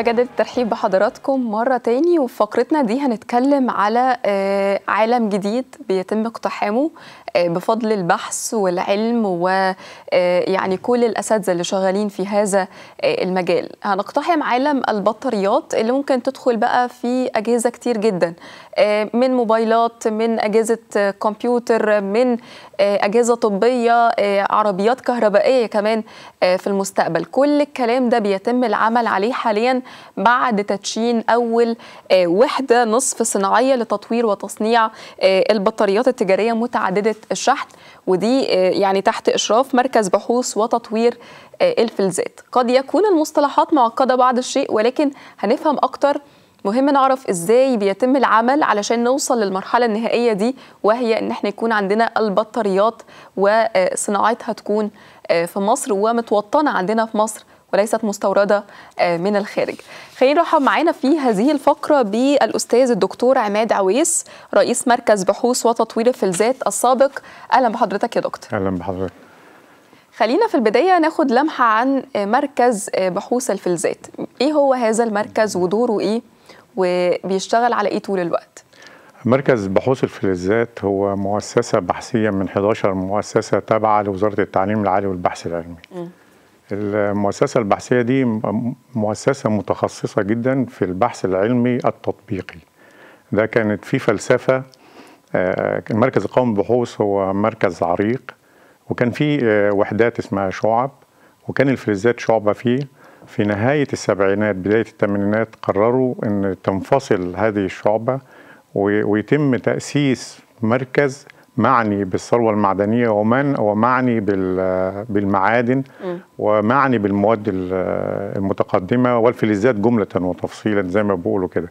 بجدد الترحيب بحضراتكم مرة تاني وفي فقرتنا دي هنتكلم على آه، عالم جديد بيتم اقتحامه آه، بفضل البحث والعلم ويعني آه، كل الأساتذة اللي شغالين في هذا آه، المجال هنقتحم عالم البطاريات اللي ممكن تدخل بقى في أجهزة كتير جدا من موبايلات من أجهزة كمبيوتر من أجهزة طبية عربيات كهربائية كمان في المستقبل كل الكلام ده بيتم العمل عليه حاليا بعد تدشين أول وحدة نصف صناعية لتطوير وتصنيع البطاريات التجارية متعددة الشحن ودي آه، يعني تحت إشراف مركز بحوث وتطوير آه، الفلزات قد يكون المصطلحات معقدة بعض الشيء ولكن هنفهم أكتر مهم نعرف ازاي بيتم العمل علشان نوصل للمرحله النهائيه دي وهي ان احنا يكون عندنا البطاريات وصناعتها تكون آه، في مصر ومتوطنه عندنا في مصر وليست مستورده آه، من الخارج. خلينا نرحب معانا في هذه الفقره بالاستاذ الدكتور عماد عويس رئيس مركز بحوث وتطوير الذات السابق. اهلا بحضرتك يا دكتور. اهلا بحضرتك. خلينا في البدايه ناخد لمحه عن آه، مركز آه، بحوث الفلزات. ايه هو هذا المركز ودوره ايه؟ وبيشتغل على ايه طول الوقت؟ مركز بحوث الفلزات هو مؤسسة بحثية من 11 مؤسسة تابعة لوزارة التعليم العالي والبحث العلمي. م. المؤسسة البحثية دي مؤسسة متخصصة جدا في البحث العلمي التطبيقي ده كانت في فلسفة المركز آه، القومي للبحوث هو مركز عريق وكان في آه، وحدات اسمها شعب وكان الفلزات شعبة فيه في نهاية السبعينات بداية الثمانينات قرروا أن تنفصل هذه الشعبة ويتم تأسيس مركز معني بالثروة المعدنية ومن ومعني بالمعادن ومعني بالمواد المتقدمة والفلزات جملة وتفصيلا زي ما بيقولوا كده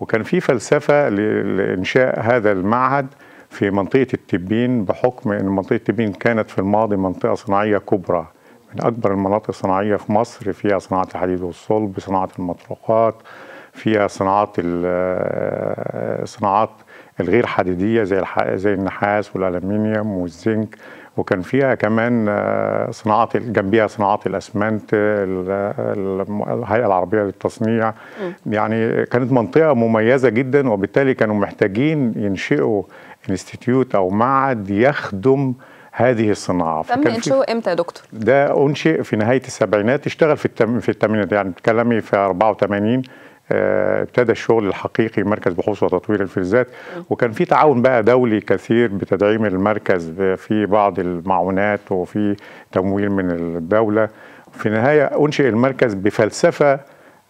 وكان في فلسفة لإنشاء هذا المعهد في منطقة التبين بحكم أن منطقة التبين كانت في الماضي منطقة صناعية كبرى من أكبر المناطق الصناعية في مصر فيها صناعة الحديد والصلب صناعة المطروقات فيها صناعات صناعات الغير حديديه زي زي النحاس والالمنيوم والزنك وكان فيها كمان آه، صناعه جنبيها صناعه الاسمنت الهيئه العربيه للتصنيع يعني كانت منطقه مميزه جدا وبالتالي كانوا محتاجين ينشئوا انستيتيوت او معهد يخدم هذه الصناعه تم انشئه امتى يا دكتور؟ ده انشئ في نهايه السبعينات اشتغل في التم في الثمانينات يعني بتكلمي في 84 آه، ابتدى الشغل الحقيقي مركز بحوث وتطوير الفلزات وكان في تعاون بقى دولي كثير بتدعيم المركز في بعض المعونات وفي تمويل من الدولة في النهاية أنشئ المركز بفلسفة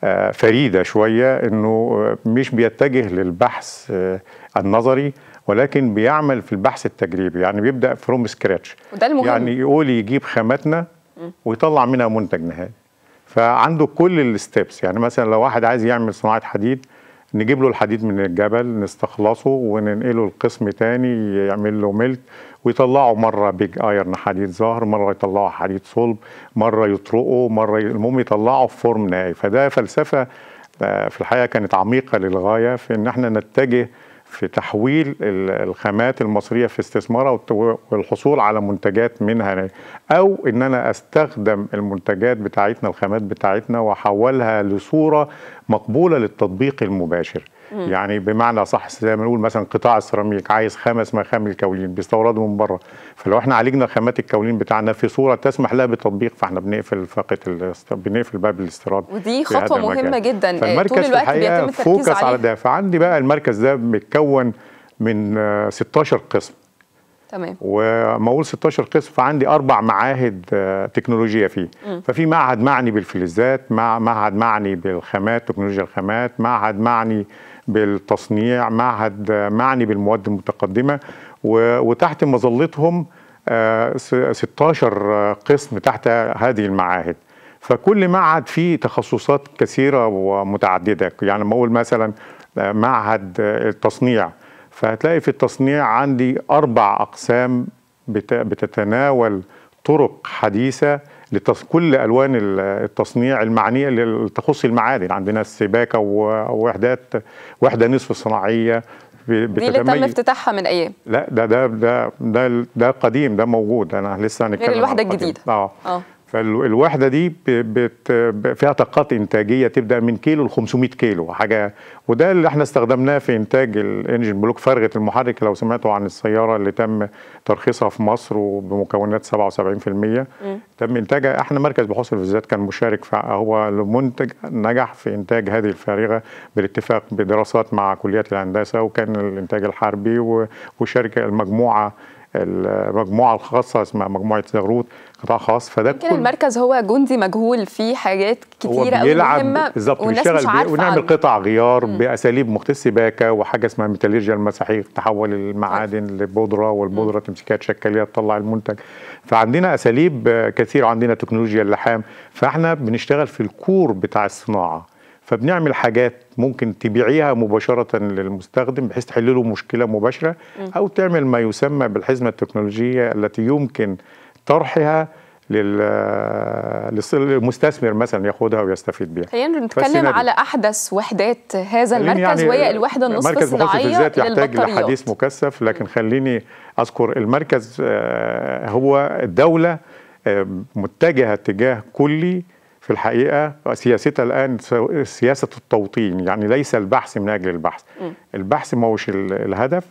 آه، فريدة شوية أنه مش بيتجه للبحث آه، النظري ولكن بيعمل في البحث التجريبي يعني بيبدأ فروم سكراتش وده المهم يعني يقول يجيب خاماتنا ويطلع منها منتج نهائي فعنده كل الستبس يعني مثلا لو واحد عايز يعمل صناعه حديد نجيب له الحديد من الجبل نستخلصه وننقله لقسم تاني يعمل له ملت ويطلعه مرة بيج ايرن حديد ظاهر مرة يطلعه حديد صلب مرة يطرقه مرة المهم يطلعه في فورم نهائي فده فلسفة آه، في الحقيقة كانت عميقة للغاية في ان احنا نتجه في تحويل الخامات المصرية في استثمارها والحصول على منتجات منها يعني. أو إن أنا أستخدم المنتجات بتاعتنا الخامات بتاعتنا وحولها لصورة مقبوله للتطبيق المباشر مم. يعني بمعنى صح زي ما نقول مثلا قطاع السيراميك عايز خامس مخام الكولين بيستوردوا من بره فلو احنا عالجنا خامات الكولين بتاعنا في صوره تسمح لها بالتطبيق فاحنا بنقفل فاقه بنقفل باب الاستيراد ودي خطوه مهمه المكان. جدا آه، طول الوقت بيتم فوكس على ده فعندي بقى المركز ده متكون من 16 آه، قسم تمام ومول 16 قسم فعندي اربع معاهد آه، تكنولوجيه فيه م. ففي معهد معني بالفلزات مع معهد معني بالخامات تكنولوجيا الخامات معهد معني بالتصنيع معهد آه، معني بالمواد المتقدمه وتحت مظلتهم 16 آه، قسم تحت هذه المعاهد فكل معهد فيه تخصصات كثيره ومتعدده يعني لما اقول مثلا معهد التصنيع فهتلاقي في التصنيع عندي أربع أقسام بتتناول طرق حديثة لكل ألوان التصنيع المعنية اللي تخص المعادن عندنا السباكة ووحدات وحدة نصف صناعية دي اللي تم افتتاحها من ايام لا ده ده ده ده, ده قديم ده موجود انا لسه هنتكلم غير الوحده الجديده اه, آه. فالوحده دي بت فيها طاقات انتاجيه تبدا من كيلو ل 500 كيلو حاجه وده اللي احنا استخدمناه في انتاج الانجن بلوك فرغه المحرك لو سمعتوا عن السياره اللي تم ترخيصها في مصر وبمكونات 77% م. تم انتاجها احنا مركز بحوث الفلزات كان مشارك هو المنتج نجح في انتاج هذه الفارغه بالاتفاق بدراسات مع كليات الهندسه وكان الانتاج الحربي وشركه المجموعه المجموعه الخاصه اسمها مجموعه زغروت قطاع خاص فده كل المركز هو جندي مجهول فيه حاجات كتيره قوي مهمه بالظبط بيشتغل ونعمل قطع غيار باساليب مختصه سباكه وحاجه اسمها ميتاليرجيا المساحيق تحول المعادن طيب. لبودره والبودره تمسكها تشكلها تطلع المنتج فعندنا اساليب كثيره عندنا تكنولوجيا اللحام فاحنا بنشتغل في الكور بتاع الصناعه فبنعمل حاجات ممكن تبيعيها مباشرة للمستخدم بحيث تحل له مشكلة مباشرة أو تعمل ما يسمى بالحزمة التكنولوجية التي يمكن طرحها للمستثمر مثلا ياخدها ويستفيد بيها خلينا نتكلم على احدث وحدات هذا المركز يعني وهي الوحده النصف مركز الصناعيه بالذات يحتاج لحديث مكثف لكن خليني اذكر المركز آه، هو الدوله آه، متجهه اتجاه كلي في الحقيقة سياستها الآن سياسة التوطين يعني ليس البحث من أجل البحث م. البحث ما هوش الهدف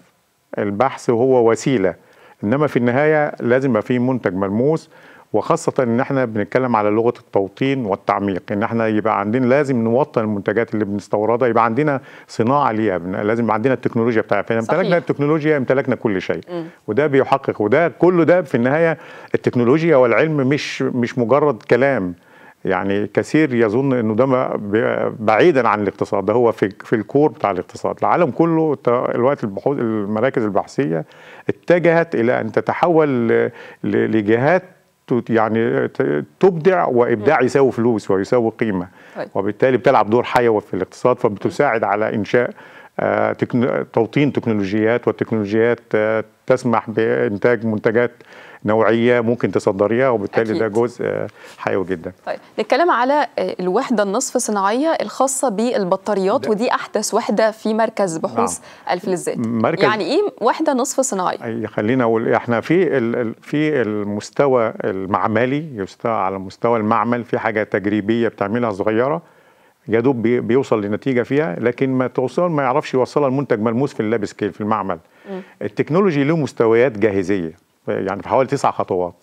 البحث هو وسيلة إنما في النهاية لازم يبقى منتج ملموس وخاصة إن إحنا بنتكلم على لغة التوطين والتعميق إن إحنا يبقى عندنا لازم نوطن المنتجات اللي بنستوردها يبقى عندنا صناعة ليها لازم يبقى عندنا التكنولوجيا بتاعها فإذا امتلكنا التكنولوجيا امتلكنا كل شيء م. وده بيحقق وده كله ده في النهاية التكنولوجيا والعلم مش مش مجرد كلام يعني كثير يظن انه ده بعيدا عن الاقتصاد ده هو في في الكور بتاع الاقتصاد العالم كله الوقت البحوث المراكز البحثيه اتجهت الى ان تتحول لجهات يعني تبدع وابداع يساوي فلوس ويساوي قيمه طيب. وبالتالي بتلعب دور حيوي في الاقتصاد فبتساعد على انشاء آه، توطين تكنولوجيات والتكنولوجيات آه، تسمح بانتاج منتجات نوعيه ممكن تصدريها وبالتالي ده جزء آه، حيوي جدا. طيب نتكلم على الوحده النصف صناعيه الخاصه بالبطاريات ده. ودي احدث وحده في مركز بحوث نعم. الفلزات. مركز يعني ايه وحده نصف صناعيه؟ خلينا اقول احنا في في المستوى المعملي على مستوى المعمل في حاجه تجريبيه بتعملها صغيره يا دوب بيوصل لنتيجه فيها لكن ما توصل ما يعرفش يوصلها المنتج ملموس في اللاب سكيل في المعمل. م. التكنولوجي له مستويات جاهزيه. يعني في حوالي تسع خطوات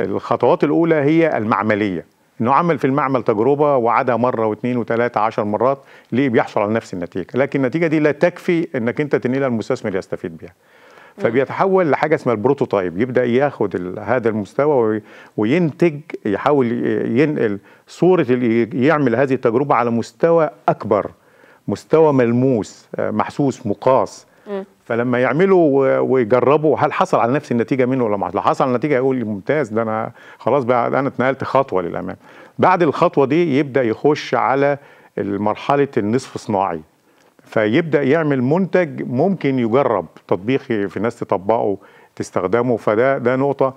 الخطوات الأولى هي المعملية انه عمل في المعمل تجربه وعادها مره واثنين وثلاثه عشر مرات ليه بيحصل على نفس النتيجه لكن النتيجه دي لا تكفي انك انت تنقلها المستثمر يستفيد بيها فبيتحول لحاجه اسمها البروتوتايب يبدا ياخد هذا المستوى وينتج يحاول ينقل صوره يعمل هذه التجربه على مستوى اكبر مستوى ملموس آه، محسوس مقاس فلما يعملوا ويجربوا هل حصل على نفس النتيجه منه ولا ما لو حصل على النتيجه يقول ممتاز ده انا خلاص بقى انا اتنقلت خطوه للامام بعد الخطوه دي يبدا يخش على مرحله النصف صناعي فيبدا يعمل منتج ممكن يجرب تطبيقي في ناس تطبقه تستخدمه فده ده نقطه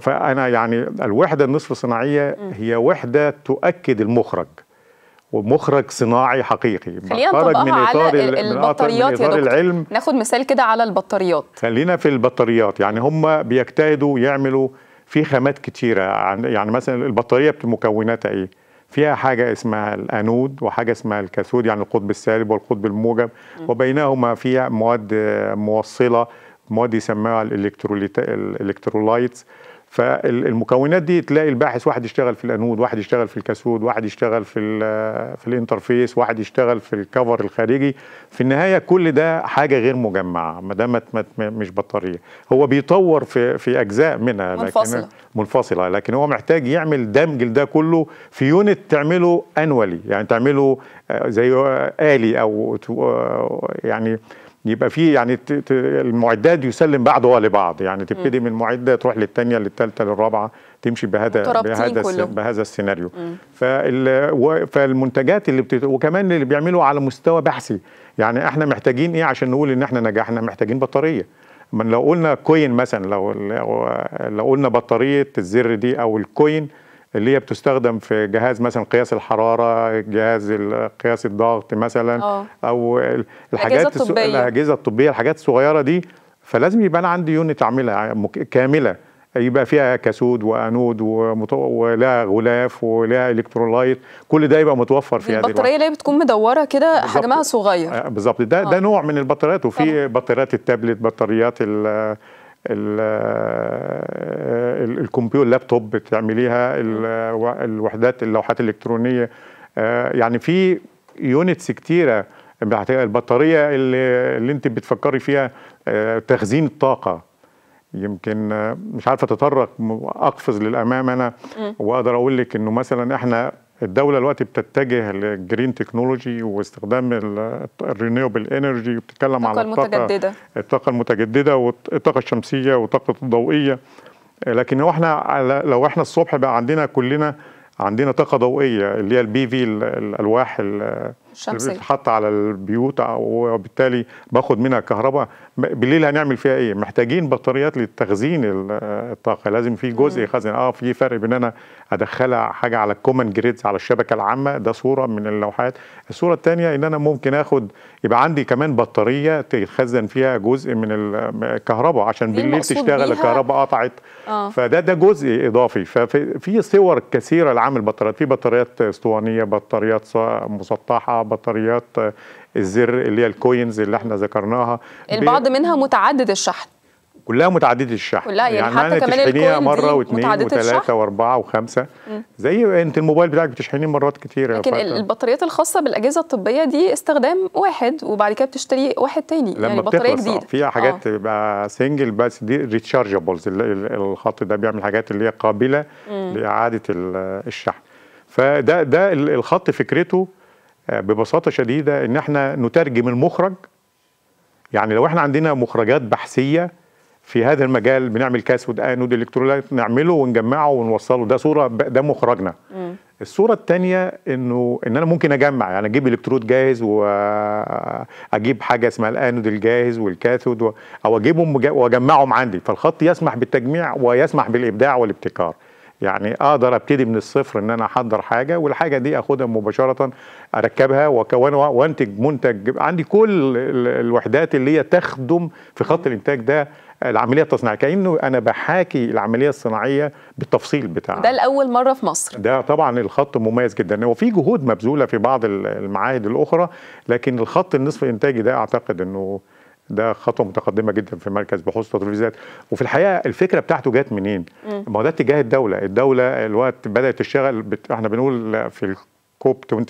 فانا يعني الوحده النصف صناعيه هي وحده تؤكد المخرج ومخرج صناعي حقيقي خلينا من اطار على البطاريات من إطار العلم ناخد مثال كده على البطاريات خلينا في البطاريات يعني هم بيجتهدوا يعملوا في خامات كتيره يعني مثلا البطاريه مكوناتها ايه فيها حاجه اسمها الانود وحاجه اسمها الكاثود يعني القطب السالب والقطب الموجب وبينهما فيها مواد موصله مواد يسموها الالكترولايتس فالمكونات دي تلاقي الباحث واحد يشتغل في الانود واحد يشتغل في الكاسود واحد يشتغل في آه، في الانترفيس واحد يشتغل في الكفر الخارجي في النهايه كل ده حاجه غير مجمعه ما دام مش بطاريه هو بيطور في في اجزاء منها لكن منفصله منفصله لكن هو محتاج يعمل دمج لده كله في يونت تعمله انولي يعني تعمله آه، زي آه، الي او يعني يبقى في يعني المعدات يسلم بعضها لبعض يعني تبتدي من معده تروح للثانيه للثالثه للرابعه تمشي بهذا بهذا كله. بهذا السيناريو فالمنتجات اللي بتت... وكمان اللي بيعملوا على مستوى بحثي يعني احنا محتاجين ايه عشان نقول ان احنا نجحنا محتاجين بطاريه من لو قلنا كوين مثلا لو لو قلنا بطاريه الزر دي او الكوين اللي هي بتستخدم في جهاز مثلا قياس الحراره جهاز قياس الضغط مثلا أوه. او الحاجات الطبية. الاجهزه الطبيه الحاجات الصغيره دي فلازم يبقى انا عندي يونت اعملها كامله يبقى فيها كاسود وانود ولا ولها غلاف ولها الكترولايت كل ده يبقى متوفر فيها البطاريه اللي بتكون مدوره كده حجمها صغير آه، بالظبط ده آه. ده نوع من البطاريات وفي بطاريات التابلت بطاريات الكمبيوتر اللابتوب بتعمليها الوحدات اللوحات الالكترونيه آه، يعني في يونتس كتيره البطاريه اللي, اللي انت بتفكري فيها آه، تخزين الطاقه يمكن آه، مش عارف اتطرق اقفز للامام انا واقدر اقول لك انه مثلا احنا الدوله دلوقتي بتتجه للجرين تكنولوجي واستخدام الرينيوبل انرجي وبتتكلم على الطاقه المتجدده الطاقه المتجدده والطاقه الشمسيه والطاقه الضوئيه لكن هو احنا لو احنا الصبح بقى عندنا كلنا عندنا طاقه ضوئيه اللي هي البي في الالواح شمسية بتتحط على البيوت وبالتالي باخد منها كهرباء بالليل هنعمل فيها ايه محتاجين بطاريات لتخزين الطاقه لازم في جزء يخزن اه في فرق بين انا ادخلها حاجه على الكومن جريدز على الشبكه العامه ده صوره من اللوحات الصوره الثانيه ان انا ممكن اخد يبقى عندي كمان بطاريه تخزن فيها جزء من الكهرباء عشان بالليل تشتغل الكهرباء قطعت آه. فده ده جزء اضافي ففي صور كثيره لعمل بطاريات في بطاريات اسطوانيه بطاريات مسطحه بطاريات الزر اللي هي الكوينز اللي احنا ذكرناها البعض منها متعدد الشحن كلها متعدده الشحن كلها يعني, يعني حتى كمان تشحنيها مره واثنين وثلاثه واربعه وخمسه مم. زي انت الموبايل بتاعك بتشحنيه مرات كتير لكن البطاريات الخاصه بالاجهزه الطبيه دي استخدام واحد وبعد كده بتشتري واحد تاني يعني لما يعني بطاريه جديده آه، فيها حاجات آه. بقى سنجل بس دي ريتشارجبلز الخط ده بيعمل حاجات اللي هي قابله مم. لاعاده الشحن فده ده الخط فكرته آه، ببساطه شديده ان احنا نترجم المخرج يعني لو احنا عندنا مخرجات بحثيه في هذا المجال بنعمل كاسود انود آه، الكترولات نعمله ونجمعه ونوصله ده صوره ده مخرجنا م. الصوره الثانيه انه ان انا ممكن اجمع يعني اجيب الكترود جاهز واجيب حاجه اسمها الانود الجاهز والكاثود و... او اجيبهم واجمعهم عندي فالخط يسمح بالتجميع ويسمح بالابداع والابتكار يعني اقدر ابتدي من الصفر ان انا احضر حاجه والحاجه دي اخدها مباشره اركبها وانتج منتج عندي كل الوحدات اللي هي تخدم في خط الانتاج ده العمليه التصنيعيه كانه انا بحاكي العمليه الصناعيه بالتفصيل بتاعها ده لاول مره في مصر ده طبعا الخط مميز جدا هو في جهود مبذوله في بعض المعاهد الاخرى لكن الخط النصف الانتاجي ده اعتقد انه ده خطوه متقدمه جدا في مركز بحوث تطوير الذات وفي الحقيقه الفكره بتاعته جت منين ما هو ده اتجاه الدوله الدوله الوقت بدات تشتغل بت... احنا بنقول في كوب 27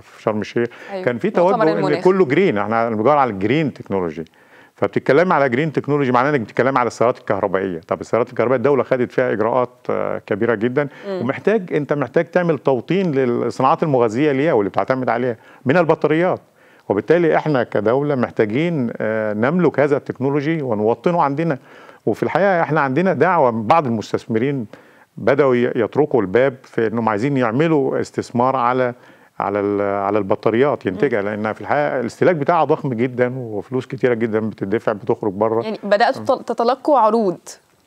في شرم الشيخ أيوه. كان في توجه ان كله جرين احنا بنقول على الجرين تكنولوجي فبتتكلم على جرين تكنولوجي معناه انك بتتكلم على السيارات الكهربائيه طب السيارات الكهربائيه الدوله خدت فيها اجراءات آه، كبيره جدا م. ومحتاج انت محتاج تعمل توطين للصناعات المغذيه ليها واللي بتعتمد عليها من البطاريات وبالتالي احنا كدوله محتاجين آه، نملك هذا التكنولوجي ونوطنه عندنا وفي الحقيقه احنا عندنا دعوه من بعض المستثمرين بداوا يتركوا الباب في انهم عايزين يعملوا استثمار على على على البطاريات ينتجها لان في الحقيقه الاستهلاك بتاعها ضخم جدا وفلوس كتيره جدا بتدفع بتخرج بره يعني بداتوا تتلقوا عروض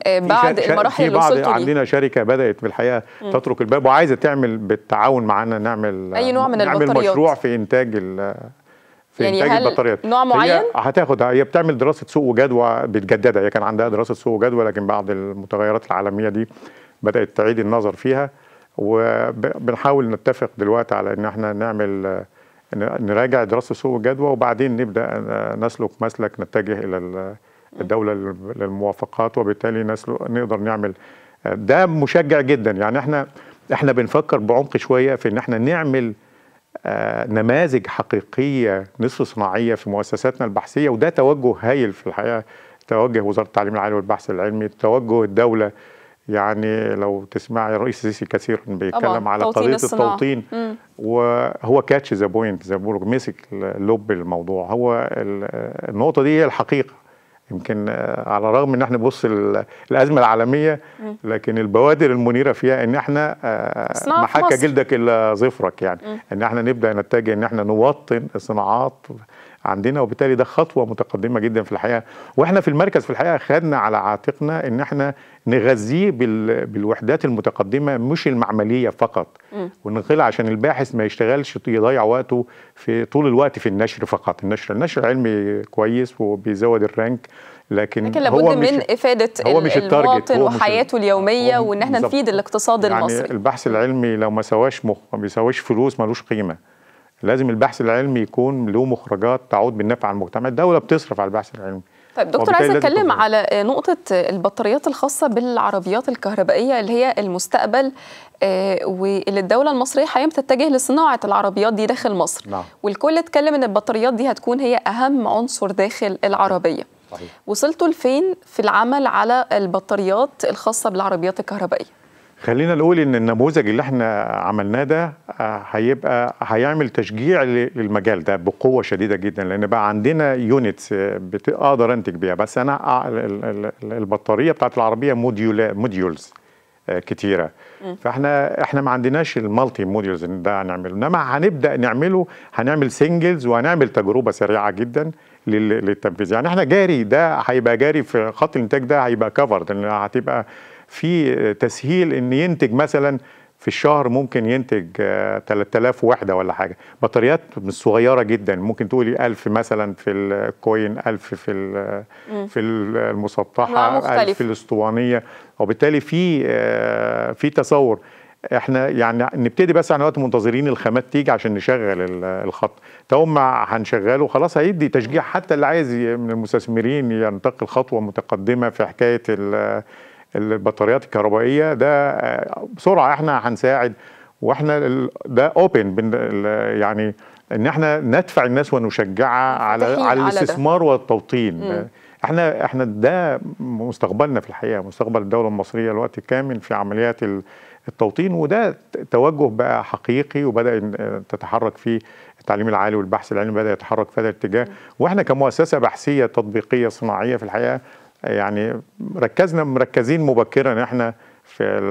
آه، بعد المراحل اللي وصلتوا ليه عندنا شركه بدات في الحقيقه تترك الباب وعايزه تعمل بالتعاون معانا نعمل اي نوع من نعمل البطاريات. مشروع في انتاج يعني انتاج يعني البطاريات نوع معين هتاخد هي بتعمل دراسه سوق وجدوى بتجددها هي كان عندها دراسه سوق وجدوى لكن بعد المتغيرات العالميه دي بدات تعيد النظر فيها وبنحاول نتفق دلوقتي على ان احنا نعمل نراجع دراسه سوق الجدوى وبعدين نبدا نسلك مسلك نتجه الى الدوله للموافقات وبالتالي نسلك نقدر نعمل ده مشجع جدا يعني احنا احنا بنفكر بعمق شويه في ان احنا نعمل آه، نماذج حقيقيه نصف صناعيه في مؤسساتنا البحثيه وده توجه هايل في الحقيقه توجه وزاره التعليم العالي والبحث العلمي توجه الدوله يعني لو تسمعي الرئيس السيسي كثيرا بيتكلم على قضيه الصناعة. التوطين مم. وهو كاتش ذا بوينت زي ما بيقولوا مسك لب الموضوع هو النقطه دي هي الحقيقه يمكن آه، على الرغم ان احنا نبص الازمه العالميه لكن البوادر المنيره فيها ان احنا ما آه، حكى جلدك الا ظفرك يعني ان احنا نبدا نتجه ان احنا نوطن صناعات عندنا وبالتالي ده خطوه متقدمه جدا في الحقيقه واحنا في المركز في الحقيقه خدنا على عاتقنا ان احنا نغذيه بالوحدات المتقدمه مش المعمليه فقط وننقلها عشان الباحث ما يشتغلش يضيع وقته في طول الوقت في النشر فقط النشر النشر علمي كويس وبيزود الرانك لكن, لكن لابد هو من افاده هو مش المواطن وحياته اليوميه وان احنا نفيد الاقتصاد يعني المصري البحث العلمي لو ما سواش مخ ما بيسواش فلوس ملوش قيمه لازم البحث العلمي يكون له مخرجات تعود بالنفع على المجتمع الدولة بتصرف على البحث العلمي طيب دكتور عايز اتكلم على نقطة البطاريات الخاصة بالعربيات الكهربائية اللي هي المستقبل آه، واللي الدولة المصرية حاليا بتتجه لصناعة العربيات دي داخل مصر نعم. والكل اتكلم ان البطاريات دي هتكون هي اهم عنصر داخل العربية صحيح. وصلتوا لفين في العمل على البطاريات الخاصة بالعربيات الكهربائية خلينا نقول ان النموذج اللي احنا عملناه ده آه، هيبقى هيعمل تشجيع للمجال ده بقوه شديده جدا لان بقى عندنا يونتس آه، بتقدر انتج بيها بس انا البطاريه بتاعت العربيه موديول موديولز آه، كتيره فاحنا احنا ما عندناش المالتي موديولز ده هنعمله انما هنبدا نعمله هنعمل سنجلز وهنعمل تجربه سريعه جدا للتنفيذ يعني احنا جاري ده هيبقى جاري في خط الانتاج ده هيبقى كفرد هتبقى في تسهيل ان ينتج مثلا في الشهر ممكن ينتج 3000 آه، وحده ولا حاجه بطاريات صغيره جدا ممكن تقولي 1000 مثلا في الكوين 1000 في في المسطحه 1000 في الاسطوانيه وبالتالي في آه، في تصور احنا يعني نبتدي بس احنا وقت منتظرين الخامات تيجي عشان نشغل الخط تقوم هنشغله خلاص هيدي تشجيع حتى اللي عايز من المستثمرين ينتقل خطوه متقدمه في حكايه البطاريات الكهربائيه ده بسرعه احنا هنساعد واحنا ده اوبن يعني ان احنا ندفع الناس ونشجعها على على الاستثمار والتوطين مم. احنا احنا ده مستقبلنا في الحقيقه مستقبل الدوله المصريه الوقت كامل في عمليات التوطين وده توجه بقى حقيقي وبدا آه، تتحرك فيه التعليم العالي والبحث العلمي بدا يتحرك في هذا الاتجاه واحنا كمؤسسه بحثيه تطبيقيه صناعيه في الحقيقه يعني ركزنا مركزين مبكرا احنا في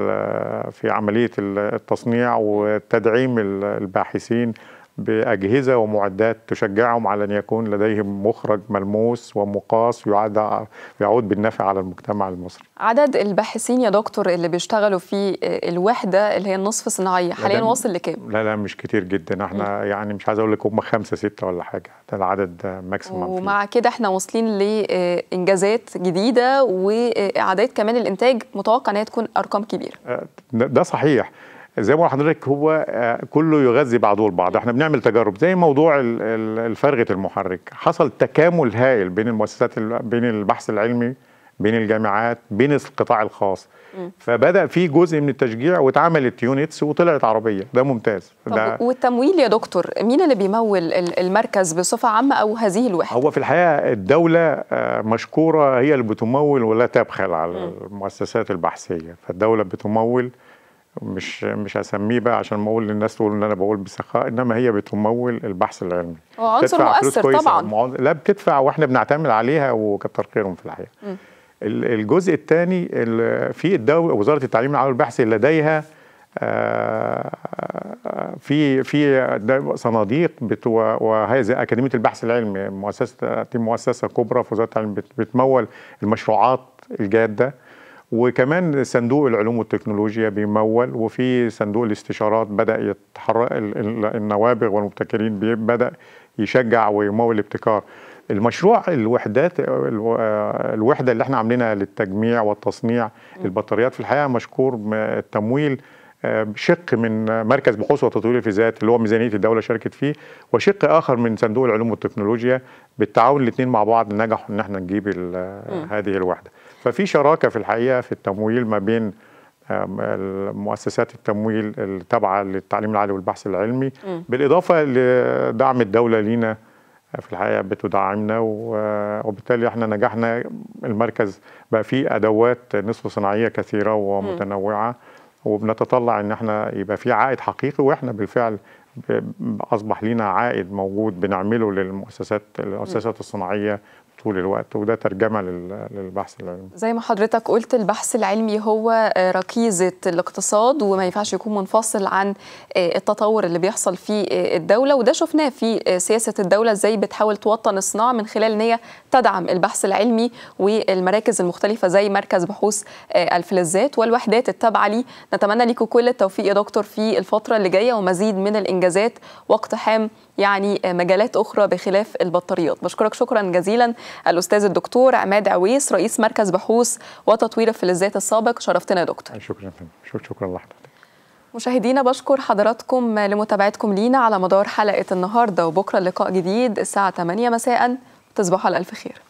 في عمليه التصنيع وتدعيم الباحثين باجهزه ومعدات تشجعهم على ان يكون لديهم مخرج ملموس ومقاس يعاد يعود بالنفع على المجتمع المصري. عدد الباحثين يا دكتور اللي بيشتغلوا في الوحده اللي هي النصف صناعيه حاليا واصل لكام؟ لا لا مش كتير جدا احنا م. يعني مش عايز اقول لك هم خمسه سته ولا حاجه ده العدد ماكسيمم ومع كده احنا واصلين لانجازات آه، جديده واعادات كمان الانتاج متوقع ان هي تكون ارقام كبيره. آه، ده صحيح زي ما حضرتك هو آه، كله يغذي بعضه البعض احنا بنعمل تجارب زي موضوع الفرغه المحرك حصل تكامل هائل بين المؤسسات بين البحث العلمي بين الجامعات بين القطاع الخاص م. فبدا في جزء من التشجيع واتعملت يونتس وطلعت عربيه ده ممتاز طب ده والتمويل يا دكتور مين اللي بيمول المركز بصفه عامه او هذه الوحده هو في الحقيقه الدوله آه، مشكوره هي اللي بتمول ولا تبخل على م. المؤسسات البحثيه فالدوله بتمول مش مش هسميه بقى عشان ما اقول للناس تقول ان انا بقول بسخاء انما هي بتمول البحث العلمي هو عنصر مؤثر طبعا معن... لا بتدفع واحنا بنعتمد عليها وكتر خيرهم في الحقيقه م. الجزء الثاني في الدوله وزاره التعليم العالي والبحث لديها آه، في في صناديق بتو... وهذه اكاديميه البحث العلمي مؤسسه مؤسسه كبرى في وزاره التعليم بتمول المشروعات الجاده وكمان صندوق العلوم والتكنولوجيا بيمول وفي صندوق الاستشارات بدا يتحرك النوابغ والمبتكرين بدا يشجع ويمول الابتكار المشروع الوحدات الوحده اللي احنا عاملينها للتجميع والتصنيع البطاريات في الحقيقه مشكور التمويل آه، شق من مركز بحوث وتطوير الفيزات اللي هو ميزانيه الدوله شاركت فيه وشق اخر من صندوق العلوم والتكنولوجيا بالتعاون الاثنين مع بعض نجحوا ان احنا نجيب هذه الوحده ففي شراكه في الحقيقه في التمويل ما بين مؤسسات التمويل التابعه للتعليم العالي والبحث العلمي م. بالاضافه لدعم الدوله لينا آه، في الحقيقه بتدعمنا آه، وبالتالي احنا نجحنا المركز بقى فيه ادوات نصف صناعيه كثيره ومتنوعه وبنتطلع ان احنا يبقى في عائد حقيقي واحنا بالفعل اصبح لينا عائد موجود بنعمله للمؤسسات المؤسسات الصناعيه طول الوقت وده ترجمه للبحث العلمي زي ما حضرتك قلت البحث العلمي هو آه، ركيزه الاقتصاد وما ينفعش يكون منفصل عن آه، التطور اللي بيحصل في آه، الدوله وده شفناه في سياسه الدوله ازاي بتحاول توطن الصناعه من خلال ان هي تدعم البحث العلمي والمراكز المختلفه زي مركز بحوث الفلزات والوحدات التابعه ليه نتمنى لكم كل التوفيق يا دكتور في الفتره اللي جايه ومزيد من الانجازات واقتحام يعني مجالات اخرى بخلاف البطاريات بشكرك شكرا جزيلا الاستاذ الدكتور عماد عويس رئيس مركز بحوث وتطوير الفلزات السابق شرفتنا يا دكتور شكرا شكرا, شكرا لحضرتك مشاهدينا بشكر حضراتكم لمتابعتكم لينا على مدار حلقة النهاردة وبكرة لقاء جديد الساعة 8 مساء تصبحوا على ألف خير